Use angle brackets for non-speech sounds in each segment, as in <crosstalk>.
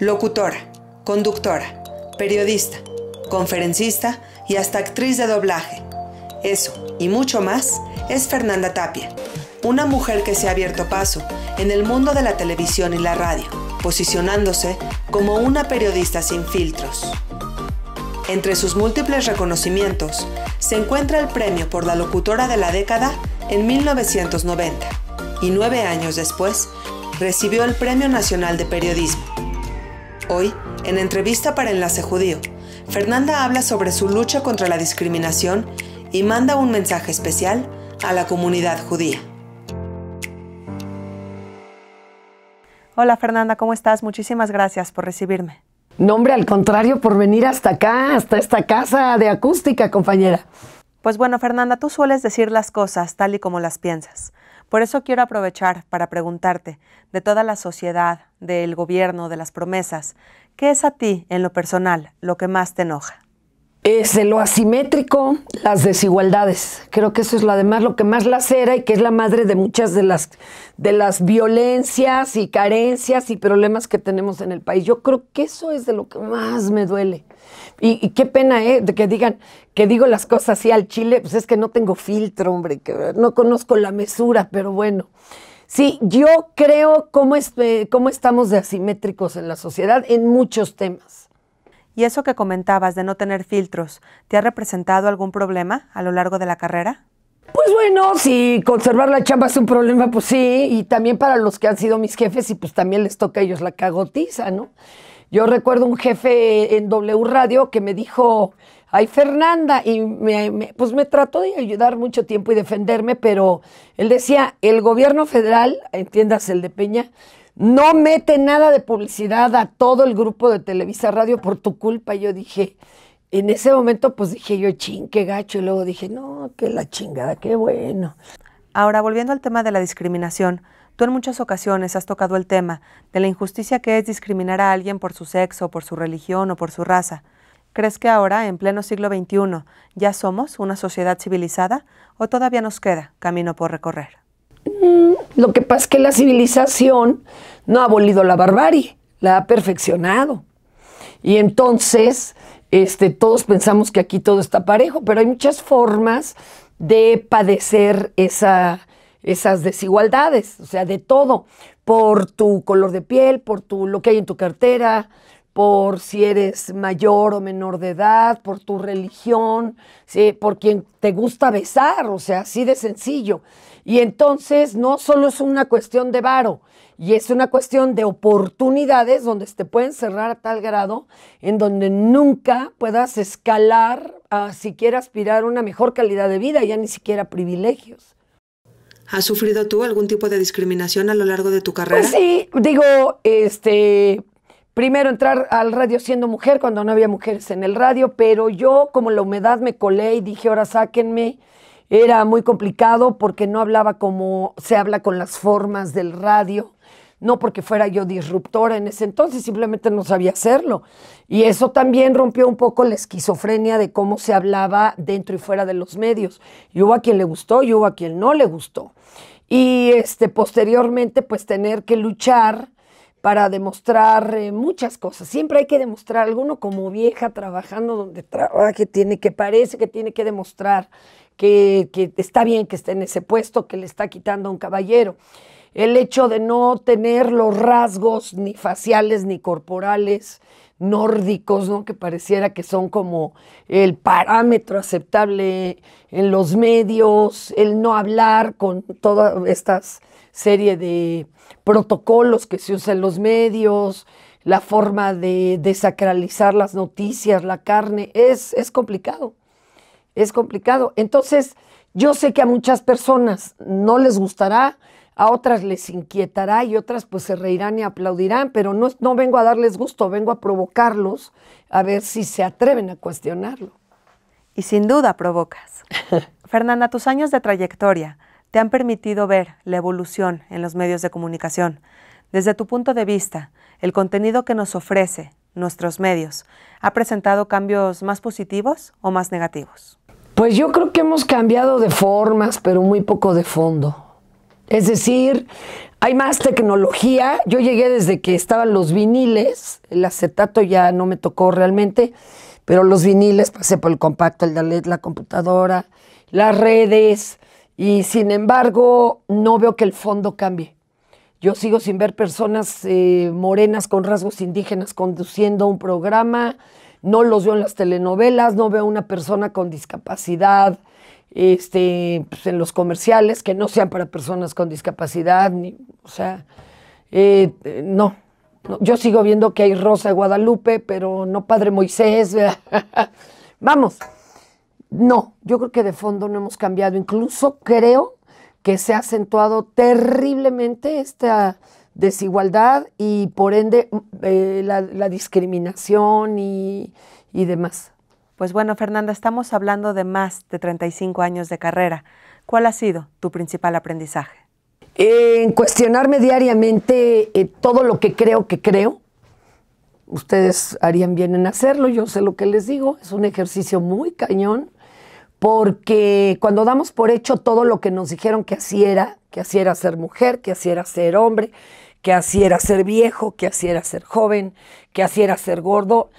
locutora, conductora, periodista, conferencista y hasta actriz de doblaje. Eso y mucho más es Fernanda Tapia, una mujer que se ha abierto paso en el mundo de la televisión y la radio, posicionándose como una periodista sin filtros. Entre sus múltiples reconocimientos se encuentra el premio por la locutora de la década en 1990 y nueve años después recibió el Premio Nacional de Periodismo. Hoy, en entrevista para Enlace Judío, Fernanda habla sobre su lucha contra la discriminación y manda un mensaje especial a la comunidad judía. Hola Fernanda, ¿cómo estás? Muchísimas gracias por recibirme. Nombre al contrario, por venir hasta acá, hasta esta casa de acústica, compañera. Pues bueno, Fernanda, tú sueles decir las cosas tal y como las piensas. Por eso quiero aprovechar para preguntarte, de toda la sociedad, del gobierno, de las promesas, ¿qué es a ti, en lo personal, lo que más te enoja? es de lo asimétrico, las desigualdades. Creo que eso es lo además lo que más lacera y que es la madre de muchas de las, de las violencias y carencias y problemas que tenemos en el país. Yo creo que eso es de lo que más me duele. Y, qué pena, ¿eh? De que digan, que digo las cosas así al chile, pues es que no tengo filtro, hombre, que no conozco la mesura, pero bueno. Sí, yo creo cómo, eh, cómo estamos de asimétricos en la sociedad en muchos temas ¿Y eso que comentabas de no tener filtros, ¿te ha representado algún problema a lo largo de la carrera? Pues bueno, si conservar la chamba es un problema, pues sí, y también para los que han sido mis jefes y pues también les toca a ellos la cagotiza, ¿no? Yo recuerdo un jefe en W Radio que me dijo, ay Fernanda, y pues me trató de ayudar mucho tiempo y defenderme, pero él decía, el gobierno federal, entiendas el de Peña, no mete nada de publicidad a todo el grupo de Televisa Radio por tu culpa. yo dije, en ese momento pues dije yo, ching, qué gacho. Y luego dije, no, qué la chingada, qué bueno. Ahora, volviendo al tema de la discriminación, tú en muchas ocasiones has tocado el tema de la injusticia que es discriminar a alguien por su sexo, por su religión o por su raza. ¿Crees que ahora, en pleno siglo XXI, ya somos una sociedad civilizada o todavía nos queda camino por recorrer? Lo que pasa es que la civilización no ha abolido la barbarie, la ha perfeccionado. Y entonces, este, todos pensamos que aquí todo está parejo, pero hay muchas formas de padecer esas desigualdades, o sea, de todo, por tu color de piel, por tu, lo que hay en tu cartera, por si eres mayor o menor de edad, por tu religión, por quien te gusta besar, o sea, así de sencillo. Y entonces no solo es una cuestión de varo, y es una cuestión de oportunidades donde te pueden cerrar a tal grado en donde nunca puedas escalar a siquiera aspirar a una mejor calidad de vida, ya ni siquiera privilegios. ¿Has sufrido tú algún tipo de discriminación a lo largo de tu carrera? Pues sí, digo, este, primero entrar al radio siendo mujer cuando no había mujeres en el radio, pero yo como la humedad me colé y dije, ahora sáquenme era muy complicado porque no hablaba como se habla con las formas del radio, no porque fuera yo disruptora en ese entonces, simplemente no sabía hacerlo. Y eso también rompió un poco la esquizofrenia de cómo se hablaba dentro y fuera de los medios. Y hubo a quien le gustó y hubo a quien no le gustó. Y este, posteriormente, pues tener que luchar para demostrar eh, muchas cosas. Siempre hay que demostrar alguno como vieja trabajando donde trabaje, tiene que parece que tiene que demostrar que, que está bien que esté en ese puesto, que le está quitando a un caballero. El hecho de no tener los rasgos ni faciales ni corporales nórdicos, ¿no? Que pareciera que son como el parámetro aceptable en los medios, el no hablar con todas estas serie de protocolos que se usan en los medios, la forma de desacralizar las noticias, la carne, es, complicado, es complicado. Entonces, yo sé que a muchas personas no les gustará, a otras les inquietará y otras pues se reirán y aplaudirán, pero no, no vengo a darles gusto, vengo a provocarlos a ver si se atreven a cuestionarlo. Y sin duda provocas. <laughs> Fernanda, tus años de trayectoria te han permitido ver la evolución en los medios de comunicación. Desde tu punto de vista, el contenido que nos ofrece nuestros medios ha presentado cambios más positivos o más negativos. Pues yo creo que hemos cambiado de formas, pero muy poco de fondo. Es decir, hay más tecnología. Yo llegué desde que estaban los viniles, el acetato ya no me tocó realmente, pero los viniles pasé por el compacto, el DALET, la computadora, las redes, y sin embargo, no veo que el fondo cambie. Yo sigo sin ver personas eh, morenas con rasgos indígenas conduciendo un programa, no los veo en las telenovelas, no veo una persona con discapacidad este, pues, en los comerciales que no sean para personas con discapacidad, o sea, eh, no, no, Yo sigo viendo que hay Rosa de Guadalupe, pero no Padre Moisés. <laughs> Vamos. No, yo creo que de fondo no hemos cambiado. Incluso creo que se ha acentuado terriblemente esta desigualdad y por ende mm, eh, la, discriminación y, demás. Pues bueno, Fernanda, estamos hablando de más de 35 años de carrera. ¿Cuál ha sido tu principal aprendizaje? En cuestionarme diariamente eh, todo lo que creo que creo. Ustedes harían bien en hacerlo, yo sé lo que les digo, es un ejercicio muy cañón porque cuando damos por hecho todo lo que nos dijeron que así era, que así era ser mujer, que así era ser hombre, que así era ser viejo, que así era ser joven, que así era ser gordo,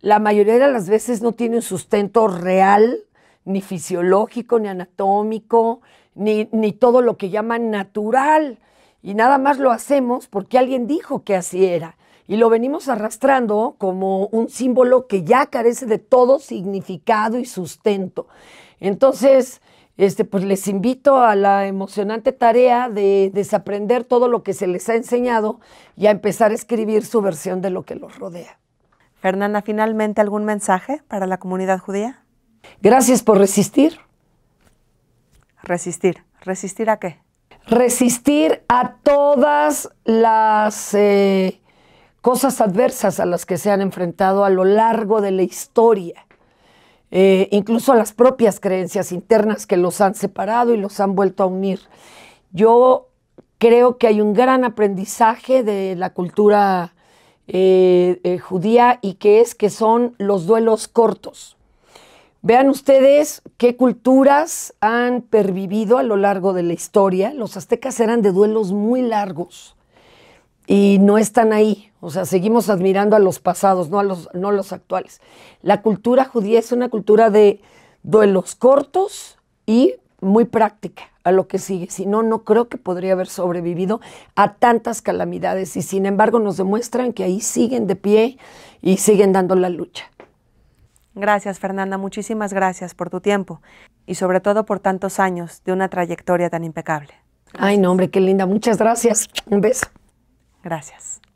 la mayoría de las veces no tiene un sustento real, ni fisiológico, ni anatómico, ni, ni todo lo que llaman natural. Y nada más lo hacemos porque alguien dijo que así era y lo venimos arrastrando como un símbolo que ya carece de todo significado y sustento. Entonces, este, pues les invito a la emocionante tarea de desaprender todo lo que se les ha enseñado y a empezar a escribir su versión de lo que los rodea. Fernanda, finalmente algún mensaje para la comunidad judía? Gracias por resistir. Resistir. ¿Resistir a qué? Resistir a todas las eh, cosas adversas a las que se han enfrentado a lo largo de la historia, eh, incluso a las propias creencias internas que los han separado y los han vuelto a unir. Yo creo que hay un gran aprendizaje de la cultura eh, eh, judía y que es que son los duelos cortos. Vean ustedes qué culturas han pervivido a lo largo de la historia. Los aztecas eran de duelos muy largos y no están ahí. O sea, seguimos admirando a los pasados, no a los, no los actuales. La cultura judía es una cultura de duelos cortos y muy práctica a lo que sigue. Si no, no creo que podría haber sobrevivido a tantas calamidades y sin embargo nos demuestran que ahí siguen de pie y siguen dando la lucha. Gracias, Fernanda. Muchísimas gracias por tu tiempo y sobre todo por tantos años de una trayectoria tan impecable. Ay, no, hombre, qué linda. Muchas gracias. Un beso. Gracias.